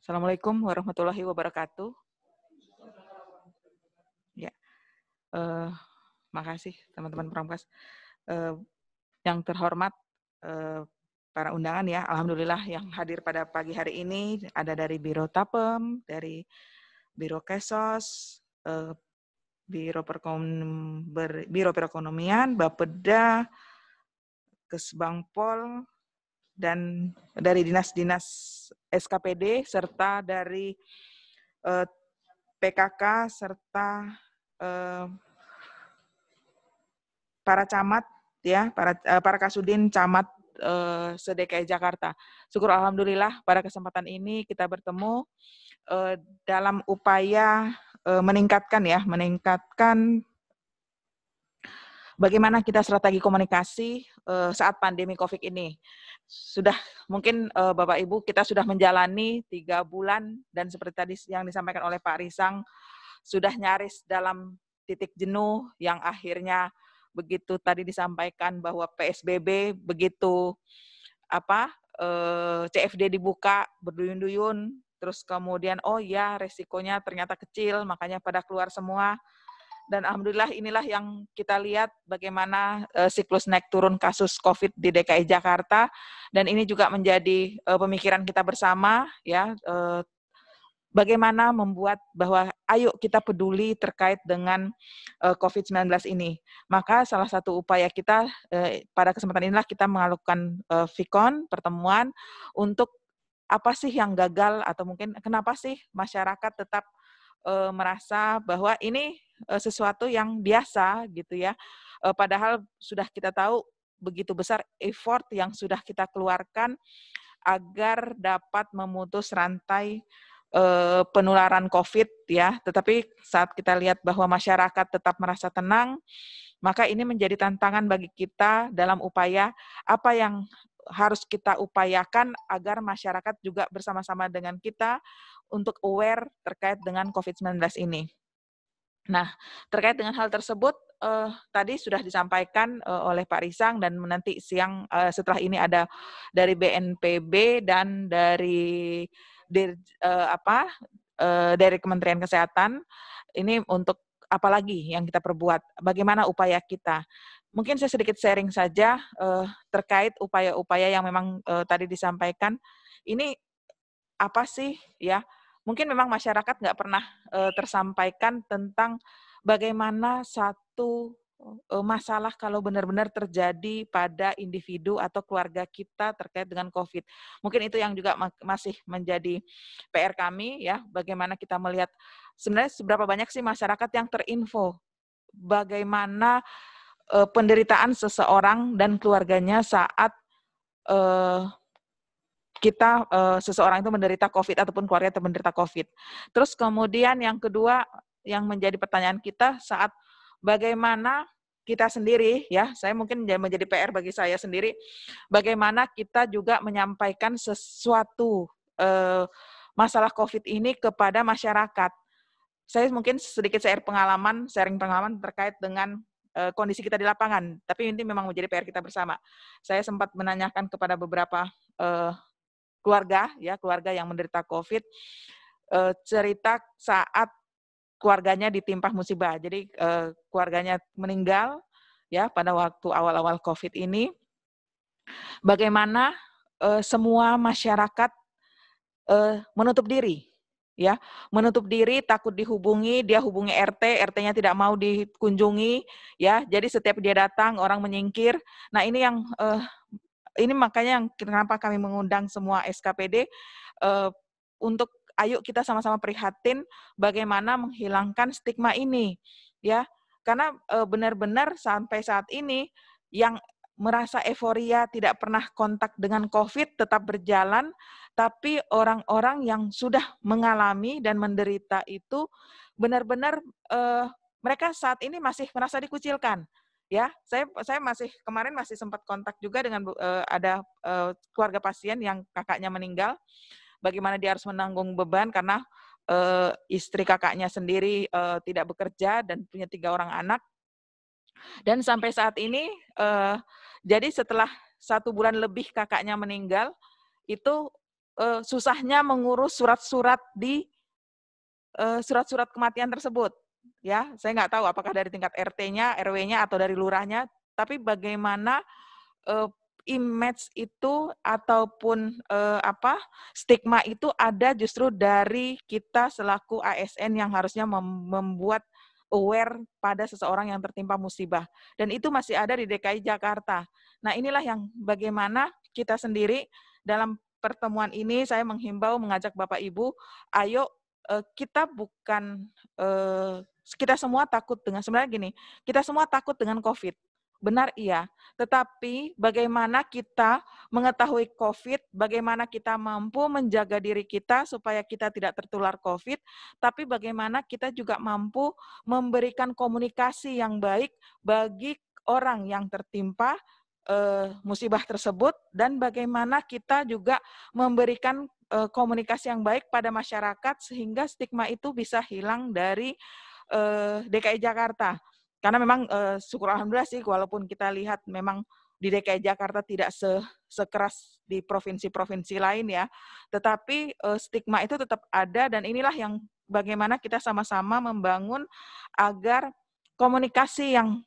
Assalamualaikum warahmatullahi wabarakatuh. Ya, uh, makasih teman-teman Pramkas. Uh, eh, yang terhormat uh, para undangan ya, Alhamdulillah yang hadir pada pagi hari ini ada dari Biro Tapem, dari Biro Kesos, uh, Biro, Biro Perekonomian, Bapeda, Kesbangpol, dan dari dinas-dinas SKPD serta dari eh, PKK serta eh, para camat ya para eh, para kasudin camat eh, sedekai Jakarta. Syukur alhamdulillah pada kesempatan ini kita bertemu eh, dalam upaya eh, meningkatkan ya meningkatkan bagaimana kita strategi komunikasi uh, saat pandemi COVID ini. Sudah mungkin uh, Bapak Ibu kita sudah menjalani tiga bulan dan seperti tadi yang disampaikan oleh Pak Risang sudah nyaris dalam titik jenuh yang akhirnya begitu tadi disampaikan bahwa PSBB begitu apa eh, CFD dibuka berduyun-duyun terus kemudian oh ya resikonya ternyata kecil makanya pada keluar semua dan alhamdulillah inilah yang kita lihat bagaimana uh, siklus naik turun kasus COVID di DKI Jakarta dan ini juga menjadi uh, pemikiran kita bersama ya uh, bagaimana membuat bahwa ayo kita peduli terkait dengan uh, COVID-19 ini. Maka salah satu upaya kita uh, pada kesempatan inilah kita mengalukan uh, Vicon pertemuan untuk apa sih yang gagal atau mungkin kenapa sih masyarakat tetap e, merasa bahwa ini e, sesuatu yang biasa gitu ya. E, padahal sudah kita tahu begitu besar effort yang sudah kita keluarkan agar dapat memutus rantai e, penularan COVID ya. Tetapi saat kita lihat bahwa masyarakat tetap merasa tenang, maka ini menjadi tantangan bagi kita dalam upaya apa yang harus kita upayakan agar masyarakat juga bersama-sama dengan kita untuk aware terkait dengan COVID-19 ini. Nah, terkait dengan hal tersebut, uh, tadi sudah disampaikan uh, oleh Pak Risang dan nanti siang uh, setelah ini ada dari BNPB dan dari dari uh, apa uh, dari Kementerian Kesehatan ini untuk apalagi yang kita perbuat, bagaimana upaya kita mungkin saya sedikit sharing saja uh, terkait upaya-upaya yang memang uh, tadi disampaikan. Ini apa sih ya? Mungkin memang masyarakat nggak pernah uh, tersampaikan tentang bagaimana satu uh, masalah kalau benar-benar terjadi pada individu atau keluarga kita terkait dengan COVID. Mungkin itu yang juga masih menjadi PR kami ya, bagaimana kita melihat sebenarnya seberapa banyak sih masyarakat yang terinfo bagaimana uh, penderitaan seseorang dan keluarganya saat uh, kita uh, seseorang itu menderita COVID ataupun keluarga itu menderita COVID. Terus kemudian yang kedua yang menjadi pertanyaan kita saat bagaimana kita sendiri ya, saya mungkin menjadi PR bagi saya sendiri, bagaimana kita juga menyampaikan sesuatu uh, masalah COVID ini kepada masyarakat. Saya mungkin sedikit share pengalaman, sharing pengalaman terkait dengan Eh, kondisi kita di lapangan. Tapi ini memang menjadi PR kita bersama. Saya sempat menanyakan kepada beberapa eh, keluarga, ya keluarga yang menderita COVID, eh, cerita saat keluarganya ditimpa musibah. Jadi keluarganya meninggal, ya pada waktu awal-awal COVID ini. Bagaimana semua masyarakat menutup diri ya menutup diri takut dihubungi dia hubungi RT RT-nya tidak mau dikunjungi ya jadi setiap dia datang orang menyingkir nah ini yang eh, ini makanya yang kenapa kami mengundang semua SKPD eh, untuk ayo kita sama-sama prihatin bagaimana menghilangkan stigma ini ya karena eh, benar-benar sampai saat ini yang merasa euforia, tidak pernah kontak dengan COVID, tetap berjalan, tapi orang-orang yang sudah mengalami dan menderita itu benar-benar eh, mereka saat ini masih merasa dikucilkan. Ya, saya saya masih kemarin masih sempat kontak juga dengan eh, ada eh, keluarga pasien yang kakaknya meninggal. Bagaimana dia harus menanggung beban karena uh, istri kakaknya sendiri uh, tidak bekerja dan punya tiga orang anak dan sampai saat ini, uh, jadi setelah satu bulan lebih kakaknya meninggal, itu uh, susahnya mengurus surat-surat di eh, surat-surat uh, kematian tersebut. Ya, saya nggak tahu apakah dari tingkat RT-nya, RW-nya, atau dari lurahnya. Tapi bagaimana uh, image itu ataupun uh, apa stigma itu ada justru dari kita selaku ASN yang harusnya membuat aware pada seseorang yang tertimpa musibah. Dan itu masih ada di DKI Jakarta. Nah, inilah yang bagaimana kita sendiri dalam pertemuan ini saya menghimbau mengajak Bapak Ibu, ayo eh, kita bukan eh, kita semua takut dengan sebenarnya gini, kita semua takut dengan COVID. Benar iya, tetapi bagaimana kita mengetahui COVID, bagaimana kita mampu menjaga diri kita supaya kita tidak tertular COVID, tapi bagaimana kita juga mampu memberikan komunikasi yang baik bagi orang yang tertimpa eh, musibah tersebut dan bagaimana kita juga memberikan eh, komunikasi yang baik pada masyarakat sehingga stigma itu bisa hilang dari eh, DKI Jakarta karena memang uh, syukur alhamdulillah sih walaupun kita lihat memang di DKI Jakarta tidak se sekeras di provinsi-provinsi lain ya, tetapi uh, stigma itu tetap ada dan inilah yang bagaimana kita sama-sama membangun agar komunikasi yang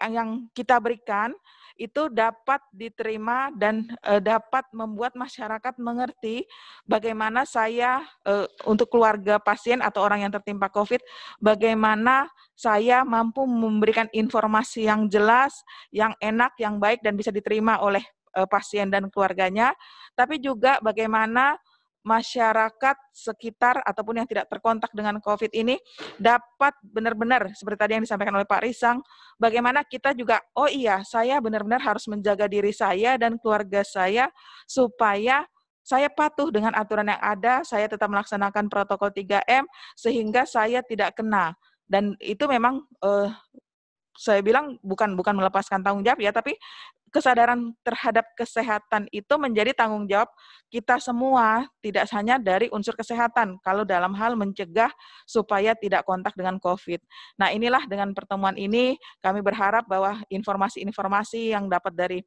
yang kita berikan itu dapat diterima dan e, dapat membuat masyarakat mengerti bagaimana saya e, untuk keluarga pasien atau orang yang tertimpa COVID, bagaimana saya mampu memberikan informasi yang jelas, yang enak, yang baik dan bisa diterima oleh e, pasien dan keluarganya, tapi juga bagaimana masyarakat sekitar ataupun yang tidak terkontak dengan COVID ini dapat benar-benar seperti tadi yang disampaikan oleh Pak Risang, bagaimana kita juga oh iya saya benar-benar harus menjaga diri saya dan keluarga saya supaya saya patuh dengan aturan yang ada, saya tetap melaksanakan protokol 3M sehingga saya tidak kena dan itu memang eh, saya bilang bukan bukan melepaskan tanggung jawab ya, tapi kesadaran terhadap kesehatan itu menjadi tanggung jawab kita semua, tidak hanya dari unsur kesehatan, kalau dalam hal mencegah supaya tidak kontak dengan COVID. Nah inilah dengan pertemuan ini kami berharap bahwa informasi-informasi yang dapat dari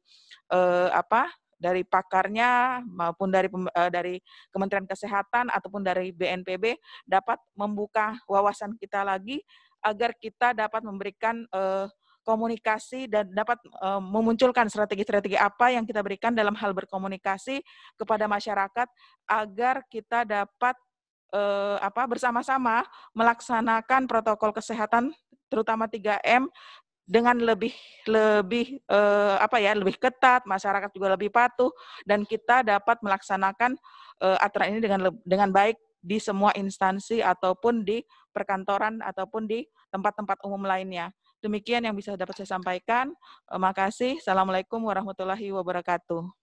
eh, apa dari pakarnya maupun dari eh, dari Kementerian Kesehatan ataupun dari BNPB dapat membuka wawasan kita lagi agar kita dapat memberikan uh, komunikasi dan dapat uh, memunculkan strategi-strategi apa yang kita berikan dalam hal berkomunikasi kepada masyarakat agar kita dapat uh, apa bersama-sama melaksanakan protokol kesehatan terutama 3M dengan lebih lebih uh, apa ya lebih ketat masyarakat juga lebih patuh dan kita dapat melaksanakan uh, aturan ini dengan dengan baik di semua instansi ataupun di perkantoran ataupun di tempat-tempat umum lainnya. Demikian yang bisa dapat saya sampaikan. Terima eh, kasih. Assalamualaikum warahmatullahi wabarakatuh.